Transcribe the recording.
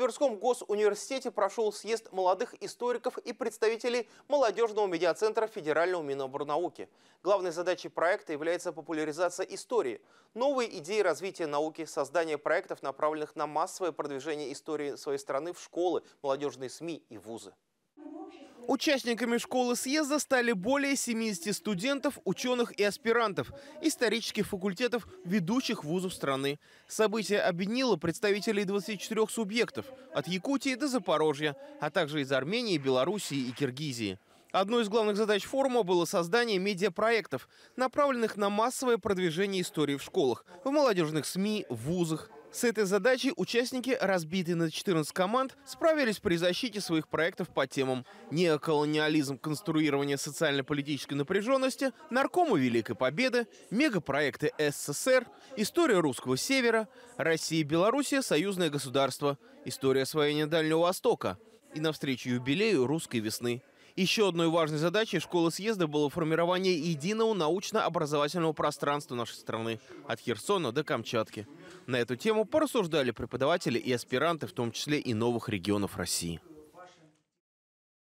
Тверском госуниверситете прошел съезд молодых историков и представителей молодежного медиацентра Федерального Миноборнауки. Главной задачей проекта является популяризация истории, новые идеи развития науки, создание проектов, направленных на массовое продвижение истории своей страны в школы, молодежные СМИ и вузы. Участниками школы съезда стали более 70 студентов, ученых и аспирантов исторических факультетов ведущих вузов страны. Событие объединило представителей 24 субъектов от Якутии до Запорожья, а также из Армении, Белоруссии и Киргизии. Одной из главных задач форума было создание медиапроектов, направленных на массовое продвижение истории в школах, в молодежных СМИ, в вузах с этой задачей участники, разбитые на 14 команд, справились при защите своих проектов по темам неоколониализм конструирование социально-политической напряженности, наркомы Великой Победы, мегапроекты СССР, история русского севера, Россия и Белоруссия, союзное государство, история освоения Дальнего Востока и навстречу юбилею русской весны еще одной важной задачей школы съезда было формирование единого научно-образовательного пространства нашей страны от Херсона до Камчатки. На эту тему порассуждали преподаватели и аспиранты, в том числе и новых регионов России.